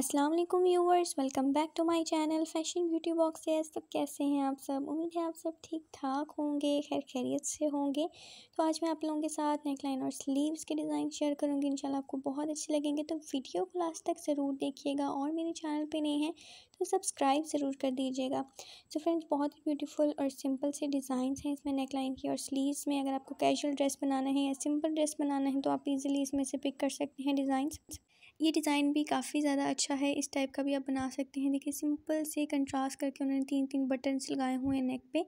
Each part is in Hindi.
अस्सलाम वालेकुम viewers welcome back to my channel fashion beauty से सब कैसे हैं आप सब उम्मीद है आप सब ठीक ठाक होंगे खैर खैरियत से होंगे तो आज मैं आप लोगों के साथ नेकलाइन और स्लीव्स के डिज़ाइन शेयर करूंगी इंशाल्लाह आपको बहुत अच्छे लगेंगे तो वीडियो को लास्ट तक ज़रूर देखिएगा और मेरे चैनल पर नए हैं तो सब्सक्राइब ज़रूर कर दीजिएगा तो फ्रेंड्स बहुत ही ब्यूटीफुल और सिंपल से डिज़ाइन हैं इसमें नेकलाइन की और स्लीव्स में अगर आपको कैजुअल ड्रेस बनाना है या सिंपल ड्रेस बनाना है तो आप इजीली इसमें से पिक कर सकते हैं डिज़ाइन ये डिज़ाइन भी काफ़ी ज़्यादा अच्छा है इस टाइप का भी आप बना सकते हैं देखिए सिंपल से कंट्रास्ट करके उन्होंने तीन तीन बटन्स लगाए हुए हैं नेक पे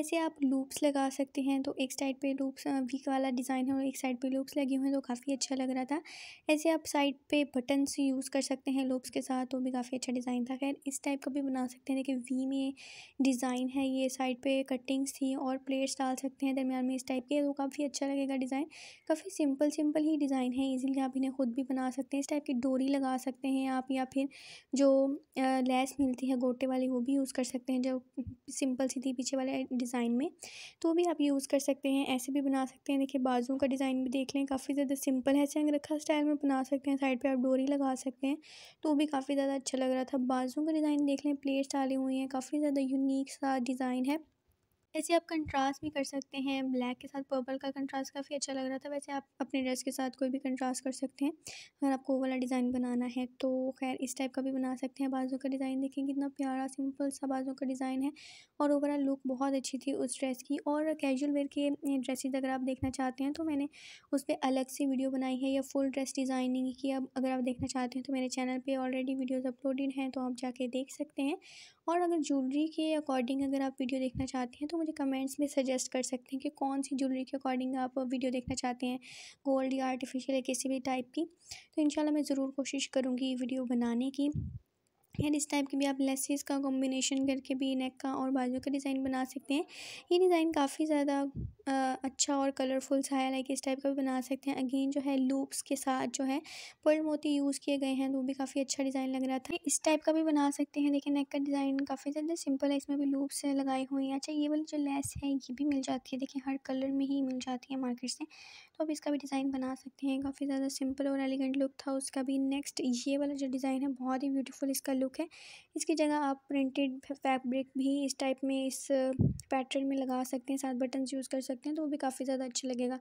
ऐसे आप लूप्स लगा सकते हैं तो एक साइड पे लूप्स वी वाला डिज़ाइन है और एक साइड पे लूप्स लगे हुए हैं तो काफ़ी अच्छा लग रहा था ऐसे आप साइड पर बटन्स यूज़ कर सकते हैं लूप्स के साथ तो भी काफ़ी अच्छा डिज़ाइन था खैर इस टाइप का भी बना सकते हैं देखिए वी में डिज़ाइन है ये साइड पर कटिंग्स थी और प्लेट्स डाल सकते हैं दरमियान में इस टाइप के तो काफ़ी अच्छा लगेगा डिज़ाइन काफ़ी सिंपल सिंपल ही डिज़ाइन है ईजिली आप इन्हें खुद भी बना सकते हैं इस टाइप की डोरी लगा सकते हैं आप या फिर जो लेस मिलती है गोटे वाली वो भी यूज़ कर सकते हैं जो सिंपल सी थी पीछे वाले डिज़ाइन में तो भी आप यूज़ कर सकते हैं ऐसे भी बना सकते हैं देखिए बाजू का डिज़ाइन भी देख लें काफ़ी ज़्यादा सिंपल है चंग रखा स्टाइल में बना सकते हैं साइड पर आप डोरी लगा सकते हैं तो भी काफ़ी ज़्यादा अच्छा लग रहा था बाजू का डिज़ाइन देख लें प्लेट्स डाली हुई हैं काफ़ी ज़्यादा यूनिक सा डिज़ाइन है ऐसे आप कंट्रास्ट भी कर सकते हैं ब्लैक के साथ पर्पल का कंट्रास्ट काफ़ी अच्छा लग रहा था वैसे आप अपने ड्रेस के साथ कोई भी कंट्रास्ट कर सकते हैं अगर आपको वाला डिज़ाइन बनाना है तो खैर इस टाइप का भी बना सकते हैं बाजू का डिज़ाइन देखें कितना प्यारा सिंपल सा बाजू का डिज़ाइन है और ओवरऑल लुक बहुत अच्छी थी उस ड्रेस की और कैजुअल वेयर के ड्रेसेज अगर आप देखना चाहते हैं तो मैंने उस पर अलग से वीडियो बनाई है या फुल ड्रेस डिज़ाइनिंग की अब अगर आप देखना चाहते हैं तो मेरे चैनल पर ऑलरेडी वीडियोज़ अपलोडेड हैं तो आप जाके देख सकते हैं और अगर ज्वेलरी के अकॉर्डिंग अगर आप वीडियो देखना चाहते हैं तो मुझे कमेंट्स में सजेस्ट कर सकते हैं कि कौन सी ज्वेलरी के अकॉर्डिंग आप वीडियो देखना चाहते हैं गोल्ड या आर्टिफिशियल या किसी भी टाइप की तो इन मैं ज़रूर कोशिश करूँगी वीडियो बनाने की यार इस टाइप के भी आप लेसिस का कॉम्बिनेशन करके भी नेक का और बाजू का डिज़ाइन बना सकते हैं ये डिज़ाइन काफ़ी ज़्यादा अच्छा और कलरफुल सा है लाइक इस टाइप का भी बना सकते हैं अगेन जो है लूप्स के साथ जो है पर्ल मोती यूज़ किए गए हैं तो भी काफ़ी अच्छा डिज़ाइन लग रहा था इस टाइप का भी बना सकते हैं देखिए नेक का डिज़ाइन काफ़ी ज़्यादा सिंपल है इसमें भी लूप्स लगाई हुई हैं अच्छा ये वाली जो लेस है ये भी मिल जाती है देखिए हर कलर में ही मिल जाती है मार्केट से तो आप इसका भी डिज़ाइन बना सकते हैं काफ़ी ज़्यादा सिंपल और एलिगेंट लुक था उसका भी नेक्स्ट ये वाला जो डिज़ाइन है बहुत ही ब्यूटीफुल इसका लुक है इसकी जगह आप प्रिंटेड फैब्रिक भी इस टाइप में इस पैटर्न में लगा सकते हैं साथ बटन यूज़ कर सकते हैं तो वो भी काफ़ी ज़्यादा अच्छा लगेगा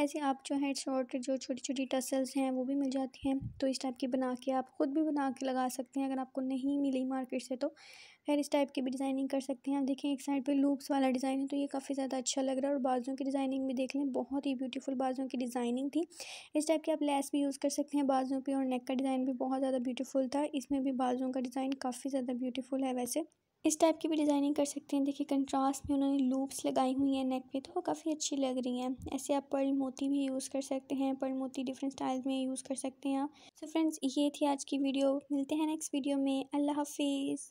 ऐसे आप जो है शॉर्ट जो छोटी छोटी टसल्स हैं वो भी मिल जाती हैं तो इस टाइप की बना के आप ख़ुद भी बना के लगा सकते हैं अगर आपको नहीं मिली मार्केट से तो खैर इस टाइप की भी डिज़ाइनिंग कर सकते हैं आप देखें एक साइड पर लूप्स वाला डिज़ाइन है तो ये काफ़ी ज़्यादा अच्छा लग रहा है और बाजों की डिज़ाइनिंग भी देख लें बहुत ही ब्यूटीफुल बाजों की डिज़ाइनिंग थी इस टाइप की आप लेस भी यूज़ कर सकते हैं बाजों पर और नेक का डिज़ाइन भी बहुत ज़्यादा ब्यूटीफुल था इसमें भी बाजों का डिज़ाइन काफ़ी ज़्यादा ब्यूटीफुल है वैसे इस टाइप की भी डिज़ाइनिंग कर सकते हैं देखिए कंट्रास्ट में उन्होंने लूप्स लगाई हुई हैं नेक पे तो काफ़ी अच्छी लग रही हैं ऐसे आप पर्ल मोती भी यूज़ कर सकते हैं पर्ल मोती डिफरेंट स्टाइल में यूज़ कर सकते हैं आप सो फ्रेंड्स ये थी आज की वीडियो मिलते हैं नेक्स्ट वीडियो में अल्लाह हाफिज़